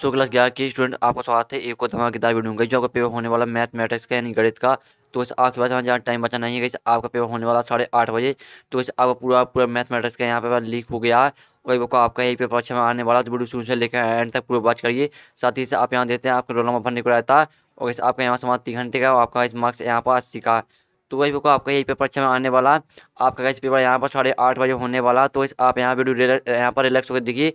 So class ग्यारह के student आपका स्वागत है एक और धमाकेदार वीडियो गई जो आपका पेपर होने वाला मैथमेटिक्स का यानी गणित का तो इस आपके पास जहाँ टाइम बचा नहीं है आपका पेपर होने वाला साढ़े आठ बजे तो इस आपका पूरा पूरा मैथमेटिक्स का यहाँ पे लीक हो गया है वही को आपका यही पेपर अच्छा में आने वाला तो वीडियो शुरू से लेकर एंड तक पूरा बात करिए साथ ही से आप यहाँ देते हैं आपका रोल नंबर भरने को रहता है और इस आपका यहाँ समाज तीन घंटे का और आपका इस मार्क्स यहाँ पर अस्सी का तो वही को आपका यही पेपर अच्छा में आने वाला आपका इस पेपर यहाँ पर साढ़े आठ बजे होने वाला तो इस आप यहाँ वीडियो यहाँ पर रिलैक्स होकर देखिए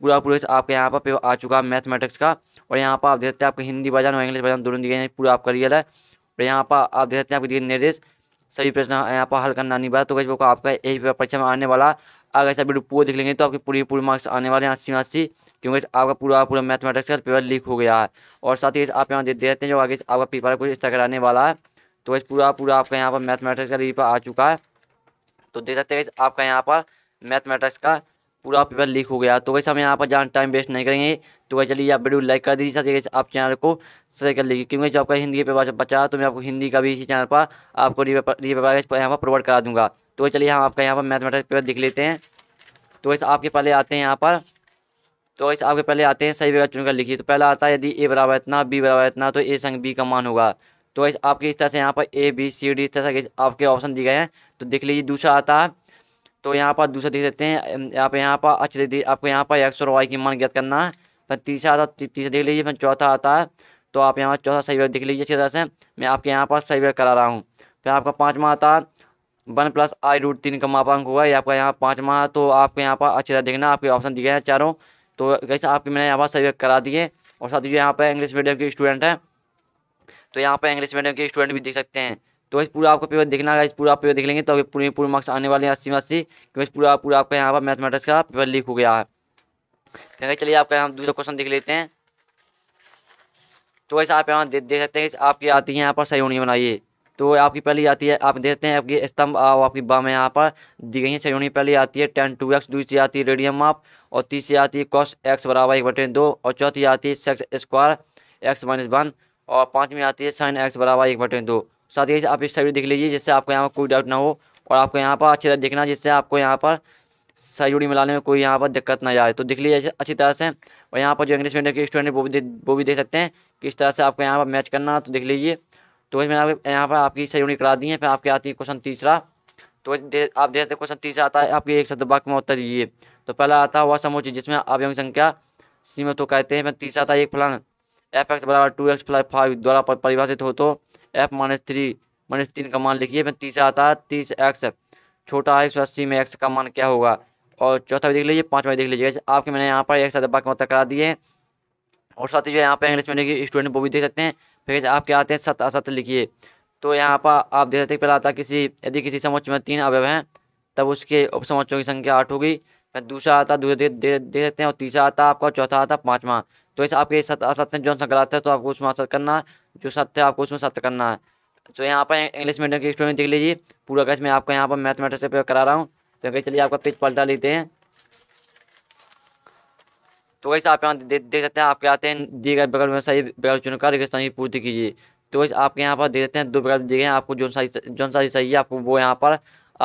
पूरा पूरे आपके यहाँ पर आ चुका है मैथमेटिक्स का और यहाँ पर आप देख सकते हैं आपको हिंदी वर्जन और इंग्लिश वर्जन दोनों दिए हैं पूरा आपका रियल है और यहाँ पर आप देख सकते हैं आपके दिए निर्देश सभी प्रश्न यहाँ पर हल करना नहीं तो वो आपका यही परीक्षा में आने वाला अगर ऐसा वीडियो पूरा देख लेंगे तो आपके पूरी पूरी मार्क्स आने वाले हैं अस्सी अस्सी क्योंकि आपका पूरा पूरा मैथमेटिक्स का पेपर लीक हो गया है और साथ ही आप यहाँ देख देते हैं जो आगे आपका पेपर कुछ इस तरह आने वाला है तो वैसे पूरा पूरा आपका यहाँ पर मैथमेटिक्स का पेपर आ चुका है तो देख सकते हैं आपका यहाँ पर मैथमेटिक्स का पूरा पेपर लीक हो गया तो वैसे हम यहाँ पर जहाँ टाइम वेस्ट नहीं करेंगे तो क्या चलिए आप वीडियो लाइक कर दीजिए साथ ही आप चैनल को सही कर लीजिए क्योंकि जो आपका हिंदी के पेपर बचा तो मैं आपको हिंदी का भी इसी चैनल पर आपको पेपर यहाँ पर प्रोवाइड करा दूँगा तो चलिए हम आपका यहाँ पर मैथमेटिक्स पेपर लिख लेते हैं तो वैसे आपके पहले आते हैं यहाँ पर तो वैसे आपके पहले आते हैं सही वगैरह चुनकर लिखिए तो पहला आता है यदि ए बराबर इतना बी बराबर इतना तो ए संग बी का मान होगा तो वैसे आपके इस तरह से यहाँ पर ए बी सी डी इस तरह से आपके ऑप्शन दिए गए हैं तो देख लीजिए दूसरा आता है तो यहाँ पर दूसरा देख सकते हैं आप यहाँ पर अच्छे आपको यहाँ पर एक्स और वाई की मान ज्ञात करना है फिर तीसरा आता तीसरा देख लीजिए फिर चौथा आता है तो आप यहाँ चौथा सही व्यक्त देख लीजिए अच्छी तरह से मैं आपके यहाँ पर सही व्यक्त करा रहा हूँ फिर आपका पाँचवा आता है वन प्लस आई रूट तीन का मापांक होगा ये आपका यहाँ पाँचवा है तो आपको यहाँ पर अच्छी तरह देखना आपके ऑप्शन दिए हैं चारों तो कैसे आपके मैंने यहाँ पर सही व्यक्त करा दिए और साथ ही यहाँ पर इंग्लिश मीडियम के स्टूडेंट हैं तो यहाँ पर इंग्लिश मीडियम के स्टूडेंट भी देख सकते हैं तो वैसे पूरा आपको पेपर देखना इस पूरा पेपर देख लेंगे तो अभी पूरे पूरे मार्क्स आने वाले हैं अस्सी में अस्सी क्योंकि पूरा पूरा आपका यहाँ पर मैथमेटिक्स का पेपर लीक हो गया है फिर चलिए आपका यहाँ दूसरा क्वेश्चन देख लेते हैं तो वैसे आप यहाँ देख सकते हैं आपकी आती है यहाँ पर सही होनी बनाइए तो आपकी पहली आती है आप देखते हैं आपकी स्तंभ और आपकी बम है यहाँ पर दी गई है सरोनी पहली आती है टेन टू एक्स दूसरी आती है रेडियम माप और तीसरी आती है कॉस एक्स बराबर एक बटे दो और चौथी आती है six square x minus one और पाँचवीं आती है साइन एक्स बराबर एक बटे दो साथ ही आप इस साइड देख लीजिए जिससे आपको यहाँ पर कोई डाउट ना हो और आपको यहाँ पर अच्छी तरह देखना जिससे आपको यहाँ पर सही जुड़ी मिलाने में कोई यहाँ पर दिक्कत ना आए तो देख लीजिए अच्छी तरह से और यहाँ पर जो इंग्लिश मीडियम के स्टूडेंट वो भी दे, वो भी देख सकते हैं किस तरह से आपको यहाँ पर मैच करना तो देख लीजिए तो वैसे मैंने यहाँ पर आपकी सही जुड़ी करा दी है फिर आपके आती है क्वेश्चन तीसरा तो दे, आप देखते क्वेश्चन तीसरा आता है आपके एक शब्द वाक्य में उत्तर दीजिए तो पहला आता है वह समूची जिसमें यंग संख्या सीमित हो कहते हैं फिर तीसरा आता है एक फलन एफ एक्स बराबर टू एक्स प्लस फाइव द्वारा परिभाषित हो तो एफ माइनस थ्री माइनस तीन का मान लिखिए फिर तीसरा आता है तीस एक्स छोटा है एक सौ अस्सी में एक्स का मान क्या होगा और चौथा भी देख लीजिए पाँचवा देख लीजिए आपके मैंने यहाँ पर एक साथ बाकी मतलब करा दिए और साथ ही जो यहाँ पर इंग्लिश में के स्टूडेंट वो भी देख सकते हैं फिर आपके आते हैं सत असत लिखिए तो यहाँ पर आप देख सकते पहला आता किसी यदि किसी समोच्च में तीन अवयव हैं तब उसके उप समोच्चों की संख्या आठ होगी फिर दूसरा आता दूसरे देख सकते हैं और तीसरा आता आपका चौथा आता पाँचवा तो इस आपके सत्य असत्य जो सा गलत है तो आपको उसमें असत करना जो सत्य है आपको उसमें सत्य करना है तो यहाँ पर इंग्लिश मीडियम की स्टोरी देख लीजिए पूरा कैसे मैं आपको यहाँ पर मैथमेटिक्स पे करा रहा हूँ तो कहीं चलिए आपका पेज पलटा लेते हैं तो वैसे आप यहाँ दे, देख सकते हैं आपके आते हैं दिए गए बगल में सही बगल चुनकर सही पूर्ति कीजिए तो वैसे आपके यहाँ पर देख देते हैं दो बगल दिए गए हैं आपको जो सही जो सही सही है आपको वो यहाँ पर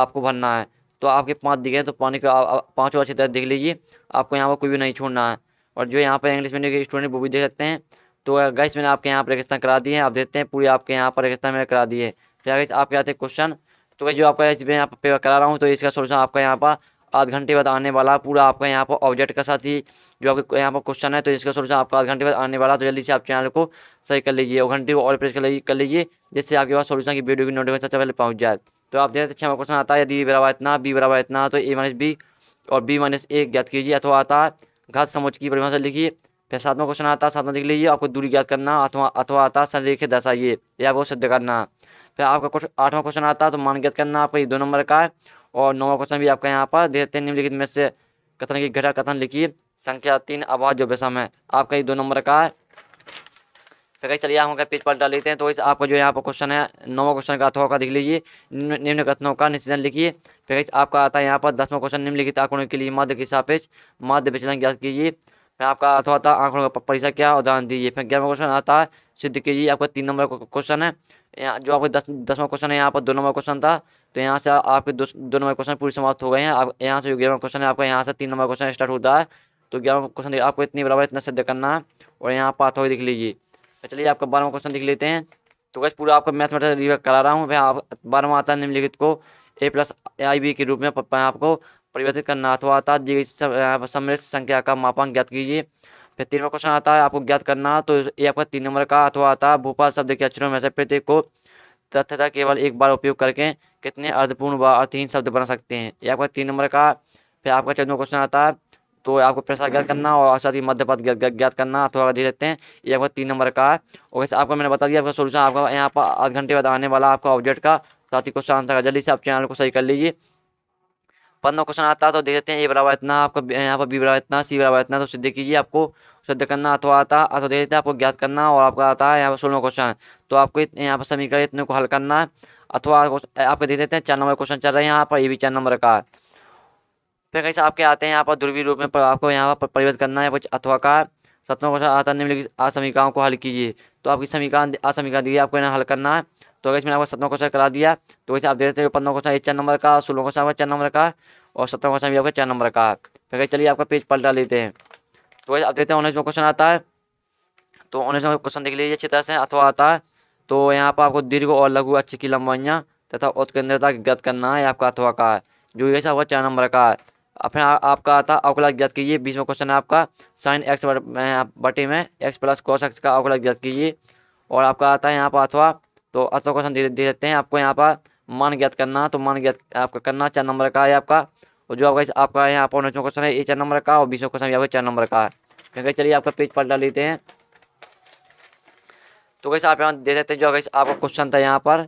आपको भरना है तो आपके पाँच दिए गए हैं तो पानी को पाँचों अच्छी तरह देख लीजिए आपको यहाँ पर कोई भी नहीं छोड़ना है और जो यहाँ पर इंग्लिश मीडियम के स्टूडेंट वो भी देख सकते हैं तो गैस uh, मैंने आपके यहाँ पर रेगिस्तान करा दी है आप देखते हैं पूरी आपके यहाँ पर रेगिस्तान मैंने करा दी है फिर गैस आपके आते हैं क्वेश्चन तो गैस तो, जो आपका इस यहाँ पर पेपर करा रहा हूँ तो इसका सोल्यूशन आपका यहाँ पर आध घंटे बाद आने वाला पूरा आपका यहाँ पर ऑब्जेक्ट का साथ ही जो आपके यहाँ पर क्वेश्चन है तो इसका सोल्यूशन आपका आध घंटे बाद आने वाला तो जल्दी से आप चैनल को सही कर लीजिए और घंटे को ऑल प्रेस कर लीजिए जिससे आपके पास सोल्यूशन की वीडियो की नोटिफिकेशन सबसे पहले पहुँच जाए तो आप देखते अच्छा क्वेश्चन आता है यदि बराबर इतना बी बराबर इतना तो ए माइनस बी और बी माइनस ए ज्ञात कीजिए अथवा आता है घात समोच की परिभाषा लिखिए फिर सातवां क्वेश्चन आता है सातवां लिख लीजिए आपको दूरी ज्ञात करना अथवा अथवा आता है संरेखित दशा ये आपको सिद्ध करना फिर आपका क्वेश्चन आठवां क्वेश्चन आता है तो मान ज्ञात करना आपका ये दो नंबर का है और नौवां क्वेश्चन भी आपका यहाँ पर देते हैं निम्नलिखित में से कथन की घटा कथन लिखिए संख्या तीन आवाज जो विषम है आपका ये दो नंबर का है कहीं चलिए आप पेज पर डाल लेते हैं तो इस आपका जो यहाँ पर क्वेश्चन है नौवा क्वेश्चन का अथवा का दिख लीजिए निम्न कथनों का निश्चन लिखिए फिर आपका आता है यहाँ पर दसवां क्वेश्चन निम्नलिखित आंकड़ों के लिए माध्य के सापेज माध्य विचलन ज्ञात कीजिए फिर आपका अथवा था आंकड़ों का परिसर क्या उदाहरण दीजिए फिर ग्यारहवा क्वेश्चन आता है सिद्ध कीजिए आपका तीन नंबर का क्वेश्चन है जो आपका दस दसवा क्वेश्चन है यहाँ पर दो नंबर क्वेश्चन था तो यहाँ से आपके दो दो नंबर क्वेश्चन पूरी समाप्त हो गए हैं आप यहाँ से जो ग्यारह क्वेश्चन है आपका यहाँ से तीन नंबर क्वेश्चन स्टार्ट होता है तो ग्यारह क्वेश्चन आपको इतनी बराबर इतना सिद्ध करना है और यहाँ पाथ हो दिख लीजिए तो चलिए आपका बारहवा क्वेश्चन लिख लेते हैं तो कैसे पूरा आपका मैथ मैटर करा रहा हूँ भाई आप बारहवा आता है निम्नलिखित को ए प्लस आई बी के रूप में आपको परिवर्तित करना अथवा आता है समृद्ध संख्या का मापांक ज्ञात कीजिए फिर तीनवा क्वेश्चन आता है आपको ज्ञात करना तो ये आपका तीन नंबर का अथवा आता है भूपाल शब्द के अक्षरों में से प्रत्येक को तथ्यता केवल एक बार उपयोग करके कितने अर्थपूर्ण व अर्थहीन शब्द बना सकते हैं ये आपका तीन नंबर का फिर आपका चौदवा क्वेश्चन आता है तो आपको प्रसार हम्म, ज्ञात करना हम्म। और साथ ही मध्य पद ज्ञात करना थोड़ा दे देते हैं ये आपका तीन नंबर का है और वैसे आपको मैंने बता दिया आपका सोल्यूशन आपका यहाँ पर आध घंटे बाद आने वाला आपका ऑब्जेक्ट का साथ ही क्वेश्चन आंसर का जल्दी से आप चैनल को सही कर लीजिए पंद्रह क्वेश्चन आता है तो देख देते हैं ए बराबर इतना आपका यहाँ पर बी बराबर इतना सी बराबर इतना तो सिद्ध कीजिए आपको सिद्ध करना अथवा तो आता अथवा तो देख लेते हैं आपको ज्ञात करना और आपका आता है यहाँ पर सोलह क्वेश्चन तो आपको यहाँ पर समीकरण इतने को हल करना है अथवा आपको देख देते हैं चार नंबर क्वेश्चन चल रहे हैं यहाँ पर ये भी चार नंबर का है फिर कैसे आपके आते हैं यहाँ पर ध्रुवी रूप में आपको यहाँ पर परिवर्तित करना है कुछ अथवा का सत्रों को आता निम्न असमिकाओं को हल कीजिए तो आपकी समीकरण असमीकरण दीजिए आपको इन्हें हल करना है तो अगर इसमें आपको सत्रह क्वेश्चन करा दिया तो वैसे आप देखते हो पंद्रह क्वेश्चन एक चार नंबर का सोलह क्वेश्चन आपका चार नंबर का और सत्रह क्वेश्चन भी आपका चार नंबर का फिर चलिए आपका पेज पलटा लेते हैं तो वैसे आप देखते हैं उन्नीस में क्वेश्चन आता है तो उन्नीस में क्वेश्चन देख लीजिए अच्छी तरह से अथवा आता है तो यहाँ पर आपको दीर्घ और लघु अच्छी की लंबाइयाँ तथा उत्केंद्रता गत करना है आपका अथवा का जो ये आपका चार नंबर का है फिर आपका आता अवकलक ज्ञात कीजिए बीसवा क्वेश्चन है आपका साइन एक्स बटे में एक्स प्लस कॉस एक्स का अवकलक ज्ञात कीजिए और आपका आता है यहाँ पर अथवा तो अथवा क्वेश्चन दे देते हैं आपको यहाँ पर मान ज्ञात करना तो मान ज्ञात आपका करना चार नंबर का है आपका और जो आपका आपका यहाँ पर उन्नीसवा क्वेश्चन है ये चार नंबर का और बीसवा क्वेश्चन यहाँ पर चार नंबर का है क्योंकि चलिए आपका पेज पलटा लेते हैं तो कैसे आप यहाँ दे देते हैं जो अगर आपका क्वेश्चन था यहाँ पर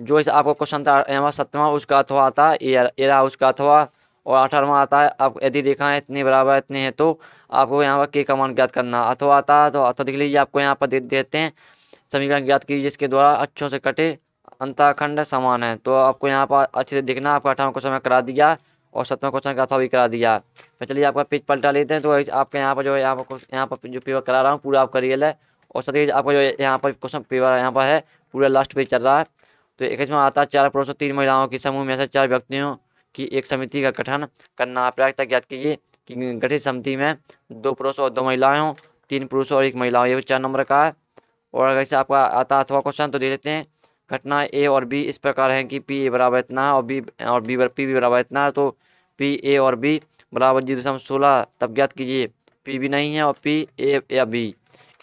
जो इस आपका क्वेश्चन था यहाँ पर सत्रवा उसका अथवा आता एरा उसका अथवा और अठारहवा आता है आप यदि रेखा है इतने बराबर इतने हैं तो आपको यहाँ पर के का मान ज्ञात करना अथवा आता है तो अथवा देख लीजिए आपको यहाँ पर दे देते हैं समीकरण ज्ञात कीजिए जिसके द्वारा अच्छों से कटे अंताखंड समान है तो आपको यहाँ पर अच्छे से देखना आपको अठारह क्वेश्चन में करा दिया और सत्रह क्वेश्चन का अथवा भी करा दिया फिर चलिए आपका पेज पलटा लेते हैं तो आपके यहाँ पर जो है यहाँ पर यहाँ पर जो पेपर करा रहा हूँ पूरा आपका रियल है और सतीज आपका जो यहाँ पर क्वेश्चन पेपर यहाँ पर है पूरा लास्ट पेज चल रहा है तो इक्कीसवा आता है चार पुरुषों तीन महिलाओं की समूह में से चार व्यक्तियों की एक समिति का गठन करना आप ज्ञात कीजिए कि गठित समिति में दो पुरुष और दो महिलाएं हों तीन पुरुष और एक महिला हो ये चार नंबर का है और अगर इसे आपका आता अथवा क्वेश्चन तो दे देते हैं घटना ए और बी इस प्रकार है कि पी ए बराबर इतना और बी और बी पी भी बराबर इतना है तो पी ए और बी बराबर जी दशम सोलह तब ज्ञात कीजिए पी भी नहीं है और पी ए या बी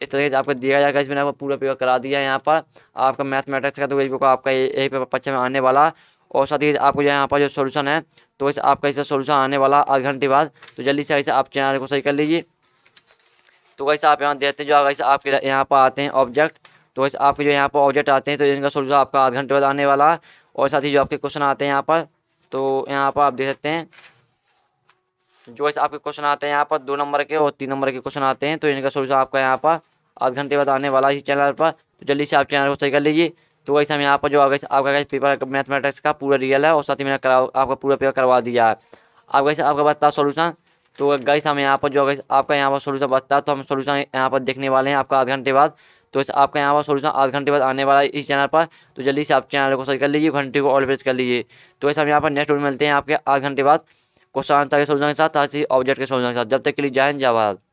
इस तरीके से आपको दिया जाएगा इसमें आपको पूरा पेपर करा दिया है यहाँ पर आपका मैथमेटिक्स का तो आपका यही पेपर पक्ष में आने वाला और साथ ही आपको यहाँ पर जो सोल्यूशन है तो वैसे आपका इसका सोल्यूशन आने वाला आधे घंटे बाद तो जल्दी से ऐसे आप चैनल को सही कर लीजिए तो वैसे आप यहाँ देखते हैं जो वैसे आपके यहाँ पर आते हैं ऑब्जेक्ट तो वैसे आपके जो यहाँ पर ऑब्जेक्ट आते हैं तो इनका सोल्यूशन आपका आधे घंटे बाद आने वाला और साथ ही जो आपके क्वेश्चन आते हैं यहाँ पर तो यहाँ पर आप देख सकते हैं जो वैसे आपके क्वेश्चन आते हैं यहाँ पर दो नंबर के और तीन नंबर के क्वेश्चन आते हैं तो इनका सोल्यूशन आपका यहाँ पर आधे घंटे बाद आने वाला इस चैनल पर तो जल्दी से आप चैनल को सही कर लीजिए तो वैसे हम यहाँ पर जो आपका कैसे पेपर मैथमेटिक्स का पूरा रियल है और साथ ही मैंने करा आपका पूरा पेपर करवा दिया है आप कैसे आपका बताता सोल्यूशन तो गैस हम यहाँ पर जो आपका यहाँ पर सोल्यूशन बचता है तो हम सोल्यूशन यहाँ पर देखने वाले हैं आपका आध घंटे बाद तो आपका यहाँ पर सोल्यूशन आध घंटे बाद आने वाला है इस चैनल पर तो जल्दी से आप चैनल को सर्च कर लीजिए घंटे को ऑल प्रेस कर लीजिए तो वैसे हम यहाँ पर नेक्स्ट वीडियो मिलते हैं आपके आधे घंटे बाद क्वेश्चन आंसर के सोल्यूशन के साथ ऑब्जेक्ट के सोल्यूशन के साथ जब तक के लिए जाए जवाब